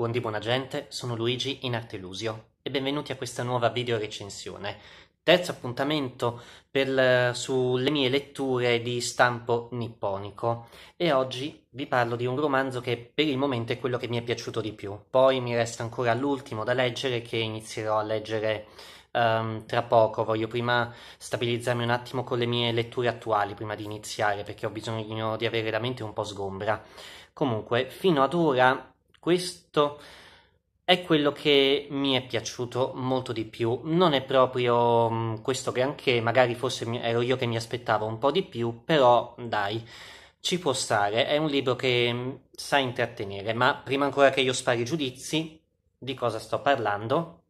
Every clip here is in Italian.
Buon di buona gente, sono Luigi in Artelusio e benvenuti a questa nuova video recensione. Terzo appuntamento per, sulle mie letture di stampo nipponico e oggi vi parlo di un romanzo che per il momento è quello che mi è piaciuto di più. Poi mi resta ancora l'ultimo da leggere che inizierò a leggere Um, tra poco. Voglio prima stabilizzarmi un attimo con le mie letture attuali prima di iniziare perché ho bisogno di avere la mente un po' sgombra. Comunque, fino ad ora questo è quello che mi è piaciuto molto di più. Non è proprio mm, questo granché, magari forse ero io che mi aspettavo un po' di più, però dai, ci può stare. È un libro che mm, sa intrattenere, ma prima ancora che io spari i giudizi, di cosa sto parlando?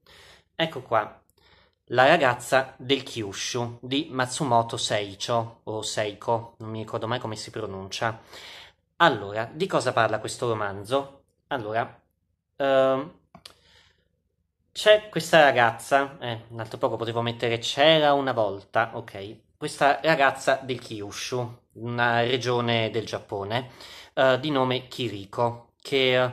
Ecco qua. La ragazza del Kyushu di Matsumoto Seicho o Seiko, non mi ricordo mai come si pronuncia. Allora, di cosa parla questo romanzo? Allora, um, c'è questa ragazza, eh, un altro poco potevo mettere c'era una volta, ok, questa ragazza del Kyushu, una regione del Giappone, uh, di nome Kiriko, che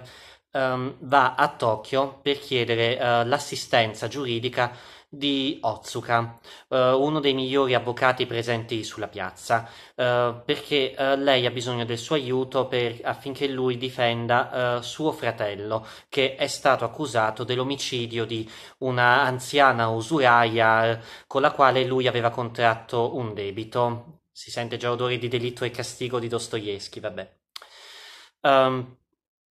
uh, um, va a Tokyo per chiedere uh, l'assistenza giuridica di Otsuka, eh, uno dei migliori avvocati presenti sulla piazza, eh, perché eh, lei ha bisogno del suo aiuto per, affinché lui difenda eh, suo fratello, che è stato accusato dell'omicidio di una anziana usuraia eh, con la quale lui aveva contratto un debito. Si sente già odore di delitto e castigo di Dostoevsky, vabbè. Um,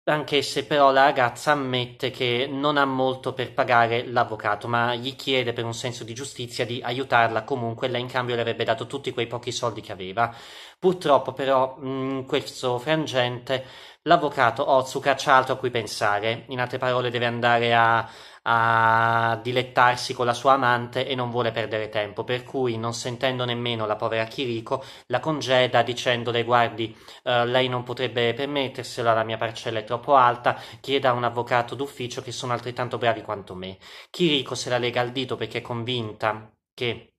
anche se però la ragazza ammette che non ha molto per pagare l'avvocato, ma gli chiede per un senso di giustizia di aiutarla comunque, lei in cambio le avrebbe dato tutti quei pochi soldi che aveva. Purtroppo però in mm, questo frangente l'avvocato Otsuka c'ha altro a cui pensare, in altre parole deve andare a a dilettarsi con la sua amante e non vuole perdere tempo, per cui non sentendo nemmeno la povera Chirico la congeda dicendole guardi eh, lei non potrebbe permetterselo, la mia parcella è troppo alta, chieda a un avvocato d'ufficio che sono altrettanto bravi quanto me. Chirico se la lega al dito perché è convinta che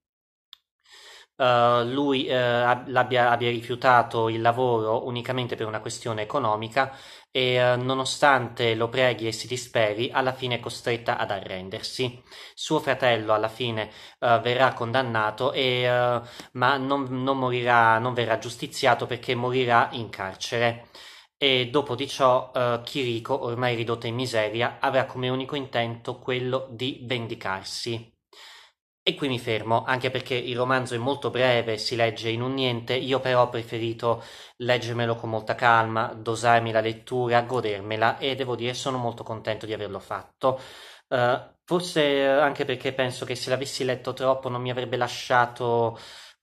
eh, lui uh, eh, abbia, abbia, rifiutato il lavoro unicamente per una questione economica e uh, nonostante lo preghi e si disperi, alla fine è costretta ad arrendersi. Suo fratello alla fine verrà condannato, e, ma non, non, morirà, non verrà giustiziato perché morirà in carcere. E dopo di ciò Chirico, ormai ridotta in miseria, avrà come unico intento quello di vendicarsi. E qui mi fermo, anche perché il romanzo è molto breve, si legge in un niente, io però ho preferito leggermelo con molta calma, dosarmi la lettura, godermela e devo dire sono molto contento di averlo fatto. Uh, forse eh, anche perché penso che se l'avessi letto troppo non mi avrebbe lasciato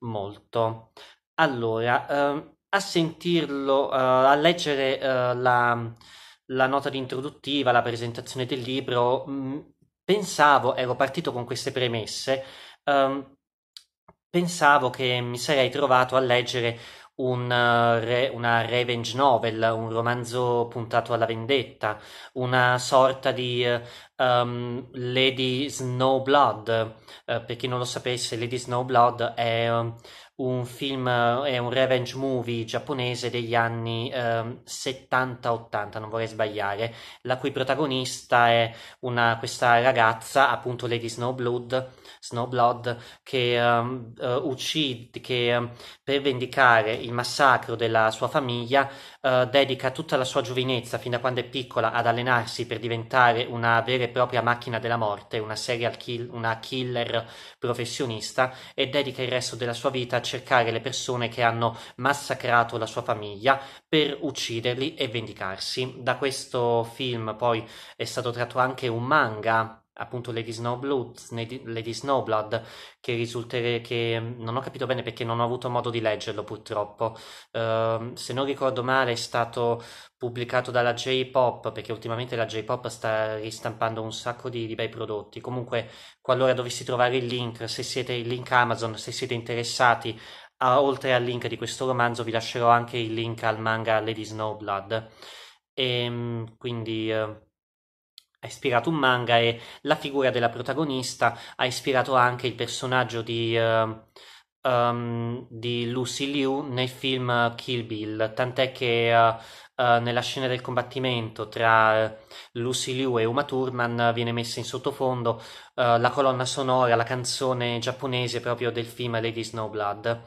molto. Allora, uh, a sentirlo, uh, a leggere la, la, nota di introduttiva, la presentazione del libro, mh, mm, pensavo, ero partito con queste premesse, um, pensavo che mi sarei trovato a leggere un, uh, re, una revenge novel, un romanzo puntato alla vendetta, una sorta di uh, um, Lady Snowblood. Uh, per chi non lo sapesse, Lady Snowblood è um, un film, eh, è un revenge movie giapponese degli anni um, ehm, 70-80, non vorrei sbagliare, la cui protagonista è una, questa ragazza, appunto Lady Snowblood, Snowblood che um, uh, uccide, che um, per vendicare il massacro della sua famiglia uh, dedica tutta la sua giovinezza, fin da quando è piccola, ad allenarsi per diventare una vera e propria macchina della morte, una serial kill, una killer professionista e dedica il resto della sua vita a cercare le persone che hanno massacrato la sua famiglia per ucciderli e vendicarsi. Da questo film poi è stato tratto anche un manga appunto Lady Snowblood, Lady Snowblood che risulterebbe che mm, non ho capito bene perché non ho avuto modo di leggerlo purtroppo uh, se non ricordo male è stato pubblicato dalla J-Pop perché ultimamente la J-Pop sta ristampando un sacco di, di bei prodotti comunque qualora dovessi trovare il link se siete il link Amazon se siete interessati a, oltre al link di questo romanzo vi lascerò anche il link al manga Lady Snowblood e ehm, quindi uh, ha ispirato un manga e la figura della protagonista ha ispirato anche il personaggio di, uh, um, di Lucy Liu nel film Kill Bill, tant'è che uh, uh, nella scena del combattimento tra eh, Lucy Liu e Uma Thurman viene messa in sottofondo la colonna sonora, la canzone giapponese proprio del film Lady Snowblood.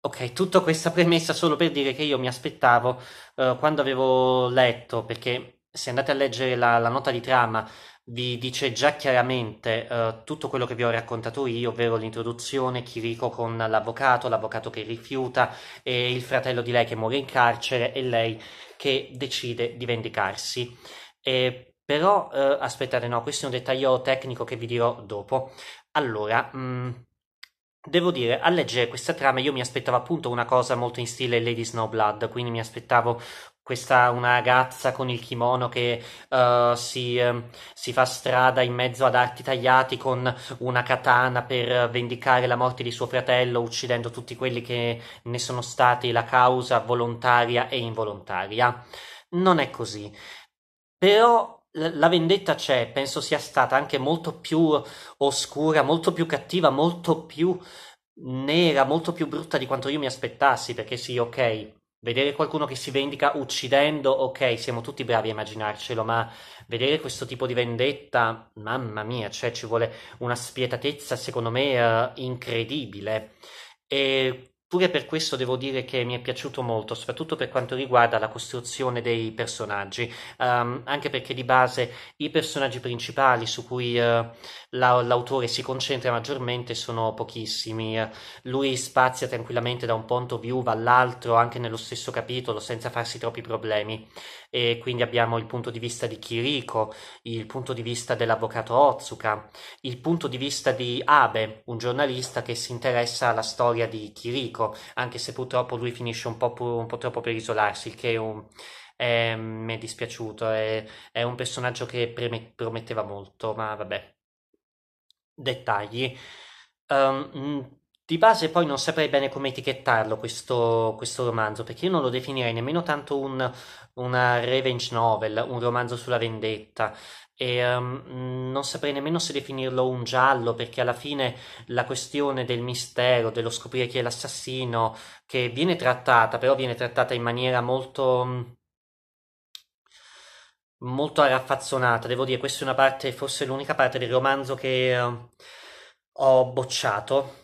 Ok, tutta questa premessa solo per dire che io mi aspettavo quando avevo letto, perché se andate a leggere la, la nota di trama, vi dice già chiaramente eh, tutto quello che vi ho raccontato io, ovvero l'introduzione, Chirico con l'avvocato, l'avvocato che rifiuta, e il fratello di lei che muore in carcere e lei che decide di vendicarsi. E, però, eh, aspettate, no, questo è un dettaglio tecnico che vi dirò dopo. Allora, mh, mm, Devo dire, a leggere questa trama io mi aspettavo appunto una cosa molto in stile Lady Snowblood, quindi mi aspettavo questa una ragazza con il kimono che uh, si, uh, si, fa strada in mezzo ad arti tagliati con una katana per vendicare la morte di suo fratello, uccidendo tutti quelli che ne sono stati la causa volontaria e involontaria. Non è così. Però la vendetta c'è, penso sia stata anche molto più oscura, molto più cattiva, molto più nera, molto più brutta di quanto io mi aspettassi, perché sì, ok, Vedere qualcuno che si vendica uccidendo, ok, siamo tutti bravi a immaginarcelo, ma vedere questo tipo di vendetta, mamma mia, cioè ci vuole una spietatezza, secondo me, uh, incredibile. E Pure per questo devo dire che mi è piaciuto molto, soprattutto per quanto riguarda la costruzione dei personaggi, um, anche perché di base i personaggi principali su cui uh, la, l'autore si concentra maggiormente sono pochissimi. lui spazia tranquillamente da un punto view all'altro, anche nello stesso capitolo, senza farsi troppi problemi. E quindi abbiamo il punto di vista di Kiriko, il punto di vista dell'avvocato Otsuka, il punto di vista di Abe, un giornalista che si interessa alla storia di Kiriko Fico, anche se purtroppo lui finisce un po', pu- un po troppo per isolarsi, che un, eh, mi è dispiaciuto, è, è un personaggio che preme- prometteva molto, ma vabbè, dettagli. Um, di base poi non saprei bene come etichettarlo questo, questo romanzo, perché io non lo definirei nemmeno tanto un, una revenge novel, un romanzo sulla vendetta, e um, non saprei nemmeno se definirlo un giallo, perché alla fine la questione del mistero, dello scoprire chi è l'assassino, che viene trattata, però viene trattata in maniera molto mm, molto arraffazzonata, devo dire, questa è una parte, forse l'unica parte del romanzo che uh, ho bocciato,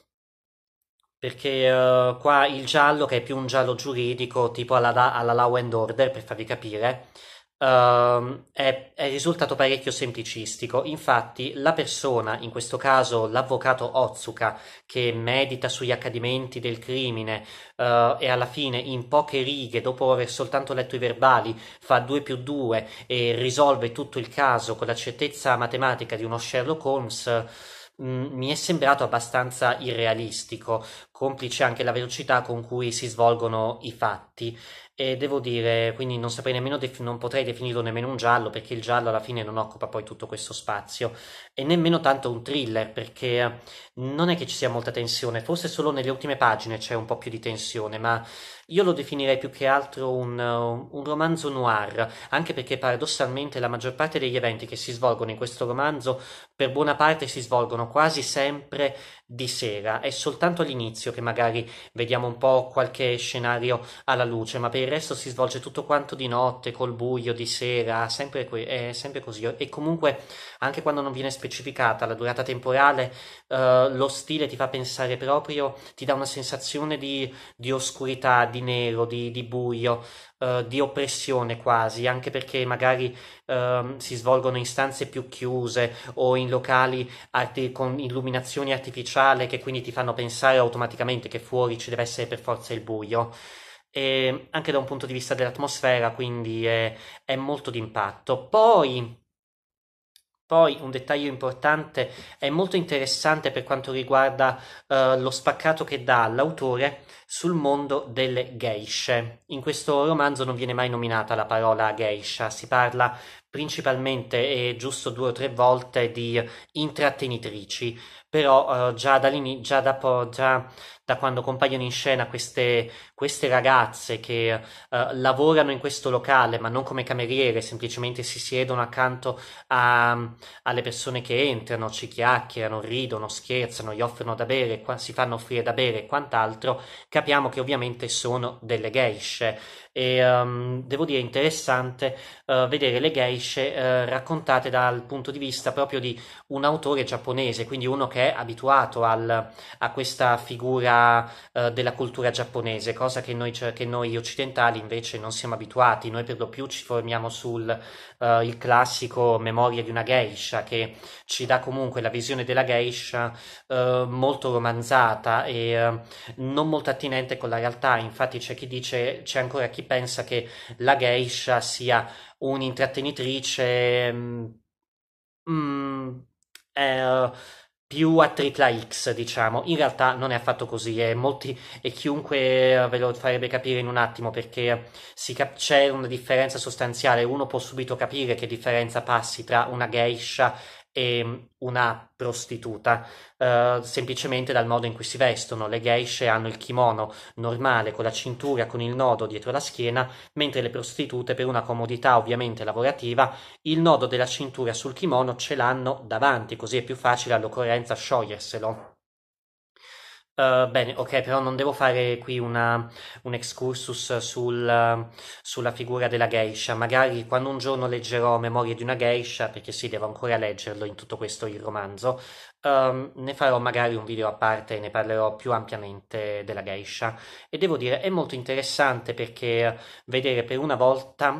perché uh, qua il giallo, che è più un giallo giuridico, tipo alla, alla Law and Order, per farvi capire, Uh, è, è, risultato parecchio semplicistico. Infatti, la persona, in questo caso l'avvocato Ozuka, che medita sugli accadimenti del crimine uh, e alla fine, in poche righe, dopo aver soltanto letto i verbali, fa 2 più 2 e risolve tutto il caso con la certezza matematica di uno Sherlock Holmes mm, mi è sembrato abbastanza irrealistico complice anche la velocità con cui si svolgono i fatti. E devo dire, quindi non saprei nemmeno, def- non potrei definirlo nemmeno un giallo, perché il giallo alla fine non occupa poi tutto questo spazio, e nemmeno tanto un thriller, perché eh, non è che ci sia molta tensione, forse solo nelle ultime pagine c'è un po' più di tensione, ma io lo definirei più che altro un, uh, un romanzo noir, anche perché paradossalmente la maggior parte degli eventi che si svolgono in questo romanzo, per buona parte si svolgono quasi sempre di sera, è soltanto all'inizio all'inizio che magari vediamo un po' qualche scenario alla luce, ma per il resto si svolge tutto quanto di notte, col buio, di sera, sempre que- è sempre così. E comunque, anche quando non viene specificata la durata temporale, eh, lo stile ti fa pensare proprio, ti dà una sensazione di, di oscurità, di nero, di, di buio. Eh, di oppressione quasi, anche perché magari uh, si svolgono in stanze più chiuse o in locali arti- con illuminazioni artificiali che quindi ti fanno pensare automaticamente che fuori ci deve essere per forza il buio. E anche da un punto di vista dell'atmosfera, quindi è, è molto d'impatto. Poi poi un dettaglio importante è molto interessante per quanto riguarda uh, lo spaccato che dà l'autore sul mondo delle geishe. In questo romanzo non viene mai nominata la parola geisha, si parla principalmente e giusto due o tre volte di intrattenitrici, però eh, già, già, da già, da quando compaiono in scena queste, queste ragazze che eh, lavorano in questo locale, ma non come cameriere, semplicemente si siedono accanto a, alle persone che entrano, ci chiacchierano, ridono, scherzano, gli offrono da bere, si fanno offrire da bere e quant'altro, capiamo che ovviamente sono delle geishe e um, devo dire interessante uh, vedere le geishe uh, eh, raccontate dal punto di vista proprio di un autore giapponese, quindi uno che è abituato al, a questa figura uh, della cultura giapponese, cosa che noi, cioè, che noi, occidentali invece non siamo abituati, noi per lo più ci formiamo sul classico memoria di una geisha che ci dà comunque la visione della geisha molto romanzata e non molto attinente con la realtà, infatti c'è chi dice, c'è ancora chi pensa che la geisha sia un'intrattenitrice mm, mm, eh, più a tripla X, diciamo. In realtà non è affatto così e, eh. molti, e chiunque ve lo farebbe capire in un attimo perché cap- c'è una differenza sostanziale. Uno può subito capire che differenza passi tra una geisha e una prostituta, uh, semplicemente dal modo in cui si vestono. Le geishe hanno il kimono normale con la cintura, con il nodo dietro la schiena, mentre le prostitute, per una comodità ovviamente lavorativa, il nodo della cintura sul kimono ce l'hanno davanti, così è più facile all'occorrenza scioglierselo. Eh, bene, ok, però non devo fare qui una, un excursus sul, sulla figura della geisha. Magari quando un giorno leggerò Memorie di una geisha, perché sì, devo ancora leggerlo in tutto questo il romanzo, um, ne farò magari un video a parte e ne parlerò più ampiamente della geisha. E devo dire, è molto interessante perché vedere per una volta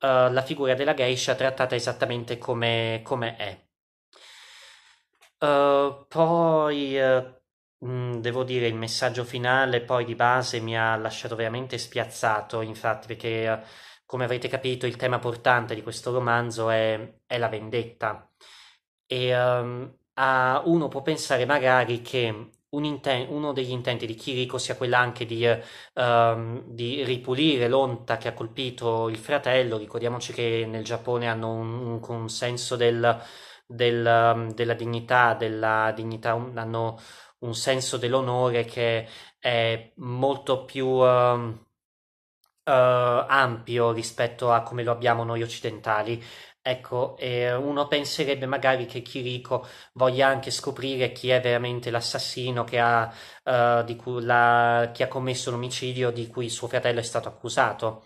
uh, la figura della geisha trattata esattamente come, come è. Uh, poi Mm, devo dire, il messaggio finale poi di base mi ha lasciato veramente spiazzato, infatti, perché eh, come avrete capito il tema portante di questo romanzo è, è la vendetta. E um, a, uno può pensare magari che un inten- uno degli intenti di Chirico sia quello anche di, um, di, ripulire l'onta che ha colpito il fratello. Ricordiamoci che nel Giappone hanno un, un senso del, del, um, della dignità, della dignità hanno un senso dell'onore che è molto più uh, uh, ampio rispetto a come lo abbiamo noi occidentali. Ecco, eh, uno penserebbe magari che Kiriko voglia anche scoprire chi è veramente l'assassino che ha, uh, la, che ha commesso l'omicidio di cui suo fratello è stato accusato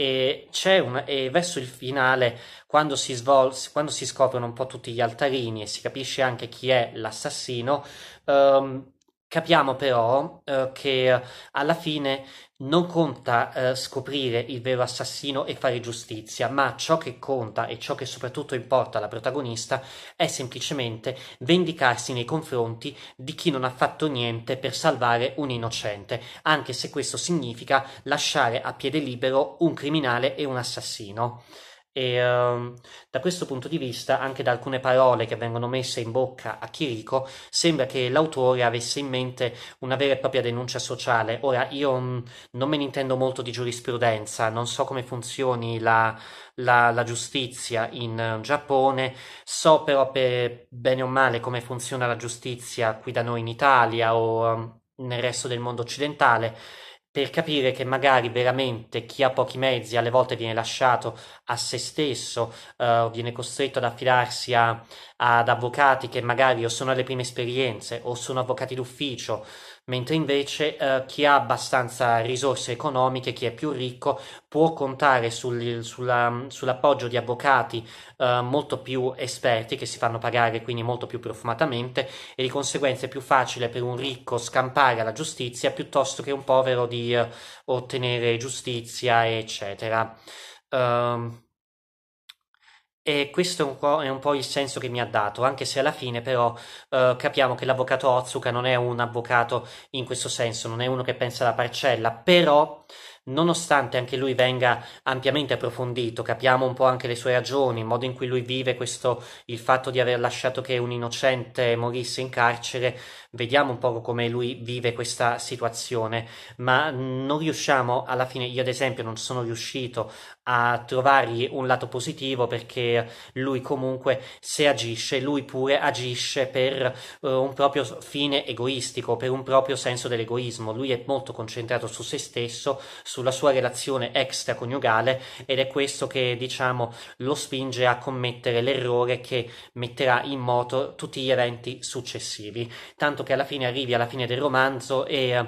e, una, e verso il finale, quando si, svolse, quando si scoprono un po' tutti gli altarini e si capisce anche chi è l'assassino, um, capiamo però uh, che alla fine non conta eh, scoprire il vero assassino e fare giustizia, ma ciò che conta e ciò che soprattutto importa alla protagonista è semplicemente vendicarsi nei confronti di chi non ha fatto niente per salvare un innocente, anche se questo significa lasciare a piede libero un criminale e un assassino. E um, da questo punto di vista, anche da alcune parole che vengono messe in bocca a Chirico, sembra che l'autore avesse in mente una vera e propria denuncia sociale. Ora, io mh, mm, non me ne intendo molto di giurisprudenza, non so come funzioni la, la, la giustizia in uh, Giappone, so però per bene o male come funziona la giustizia qui da noi in Italia o um, nel resto del mondo occidentale per capire che magari veramente chi ha pochi mezzi alle volte viene lasciato a se stesso eh, o viene costretto ad affidarsi a, ad avvocati che magari o sono alle prime esperienze o sono avvocati d'ufficio mentre invece eh, chi ha abbastanza risorse economiche, chi è più ricco, può contare sul, sulla, sull'appoggio di avvocati eh, molto più esperti che si fanno pagare quindi molto più profumatamente e di conseguenza è più facile per un ricco scampare alla giustizia piuttosto che un povero di eh, ottenere giustizia, eccetera. Um, e questo è un, è un, po', il senso che mi ha dato, anche se alla fine però eh, capiamo che l'avvocato Ozuka non è un avvocato in questo senso, non è uno che pensa alla parcella, però nonostante anche lui venga ampiamente approfondito, capiamo un po' anche le sue ragioni, il modo in cui lui vive questo, il fatto di aver lasciato che un innocente morisse in carcere, vediamo un po' come lui vive questa situazione, ma mm, non riusciamo alla fine, io ad esempio non sono riuscito a trovargli un lato positivo perché lui comunque se agisce, lui pure agisce per uh, un proprio fine egoistico, per un proprio senso dell'egoismo, lui è molto concentrato su se stesso, su sulla sua relazione extraconiugale ed è questo che diciamo lo spinge a commettere l'errore che metterà in moto tutti gli eventi successivi, tanto che alla fine arrivi alla fine del romanzo e eh,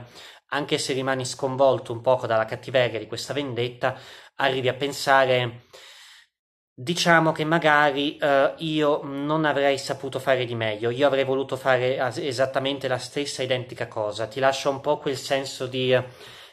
anche se rimani sconvolto un poco dalla cattiveria di questa vendetta, arrivi a pensare diciamo che magari uh, io non avrei saputo fare di meglio, io avrei voluto fare as- esattamente la stessa identica cosa. Ti lascia un po' quel senso di uh,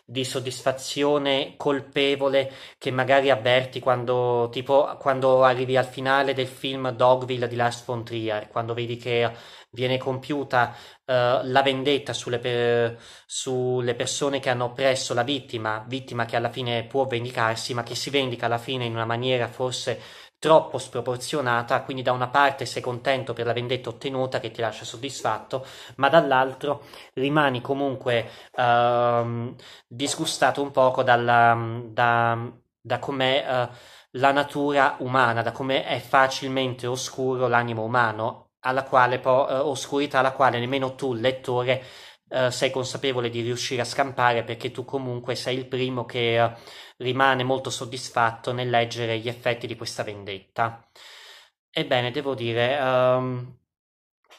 di soddisfazione colpevole che magari avverti quando, tipo, quando arrivi al finale del film Dogville di Lars von Trier, quando vedi che viene compiuta uh, la vendetta sulle, per, sulle, persone che hanno oppresso la vittima, vittima che alla fine può vendicarsi, ma che si vendica alla fine in una maniera forse troppo sproporzionata, quindi da una parte sei contento per la vendetta ottenuta che ti lascia soddisfatto, ma dall'altro rimani comunque uh, disgustato un poco dalla, da, da com'è uh, la natura umana, da come è facilmente oscuro l'animo umano, alla quale po- uh, oscurità alla quale nemmeno tu, lettore, eh, sei consapevole di riuscire a scampare perché tu comunque sei il primo che uh, rimane molto soddisfatto nel leggere gli effetti di questa vendetta. Ebbene, devo dire, um,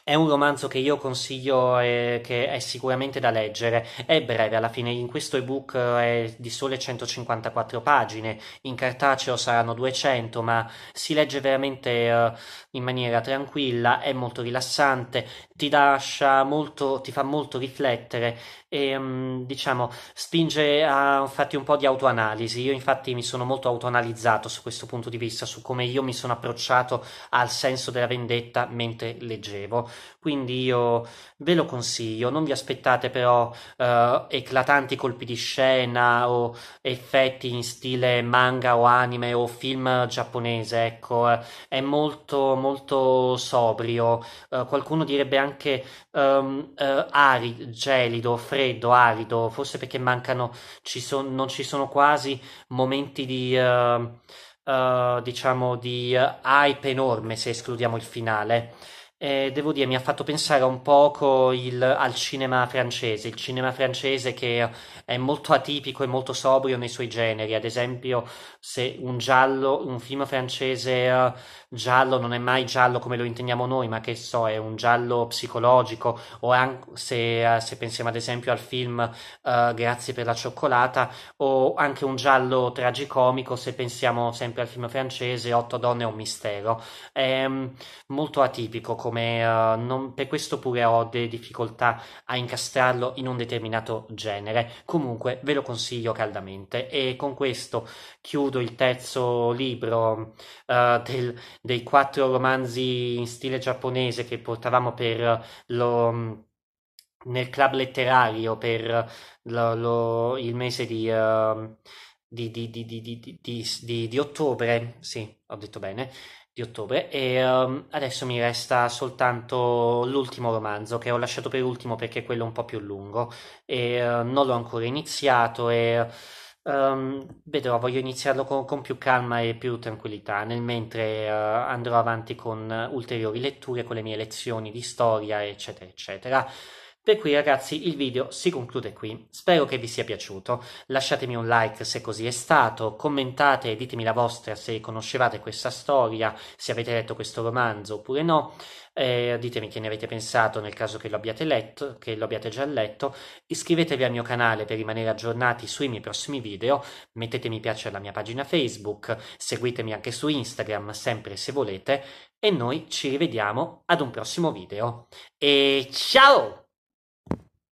è un romanzo che io consiglio e che è sicuramente da leggere. È breve alla fine, in questo ebook eh, è di sole 154 pagine, in cartaceo saranno 200, ma si legge veramente uh, in maniera tranquilla, è molto rilassante, ti lascia molto, ti fa molto riflettere e um, diciamo spinge a farti un po' di autoanalisi. Io infatti mi sono molto autoanalizzato su questo punto di vista, su come io mi sono approcciato al senso della vendetta mentre leggevo. Quindi io ve lo consiglio, non vi aspettate però eh, eclatanti colpi di scena o effetti in stile manga o anime o film giapponese, ecco, eh, è molto molto sobrio, eh, qualcuno direbbe anche um, ehm, eh, arido, gelido, freddo, arido, forse perché mancano, ci son, non ci sono quasi momenti di... Uh, diciamo di uh, hype enorme se escludiamo il finale eh, devo dire, mi ha fatto pensare un poco il, al cinema francese, il cinema francese che è molto atipico e molto sobrio nei suoi generi. Ad esempio, se un giallo, un film francese uh, giallo non è mai giallo come lo intendiamo noi, ma che so, è un giallo psicologico, o anche se, uh, se pensiamo ad esempio al film uh, Grazie per la cioccolata, o anche un giallo tragicomico, se pensiamo sempre al film francese Otto donne e un mistero. È um, molto atipico come uh, non, per questo pure ho delle difficoltà a incastrarlo in un determinato genere. Comunque ve lo consiglio caldamente e con questo chiudo il terzo libro uh, del, dei quattro romanzi in stile giapponese che portavamo per lo nel club letterario per lo, lo, il mese di, uh, di, di, di, ottobre, sì, ho detto bene, di ottobre e um, adesso mi resta soltanto l'ultimo romanzo che ho lasciato per ultimo perché è quello un po' più lungo e uh, non l'ho ancora iniziato e um, vedrò, voglio iniziarlo con, con, più calma e più tranquillità nel mentre uh, andrò avanti con ulteriori letture, con le mie lezioni di storia eccetera eccetera. Per cui ragazzi il video si conclude qui, spero che vi sia piaciuto, lasciatemi un like se così è stato, commentate e ditemi la vostra se conoscevate questa storia, se avete letto questo romanzo oppure no, eh, ditemi che ne avete pensato nel caso che lo abbiate letto, che lo abbiate già letto, iscrivetevi al mio canale per rimanere aggiornati sui miei prossimi video, mettete mi piace alla mia pagina Facebook, seguitemi anche su Instagram sempre se volete e noi ci rivediamo ad un prossimo video. E ciao!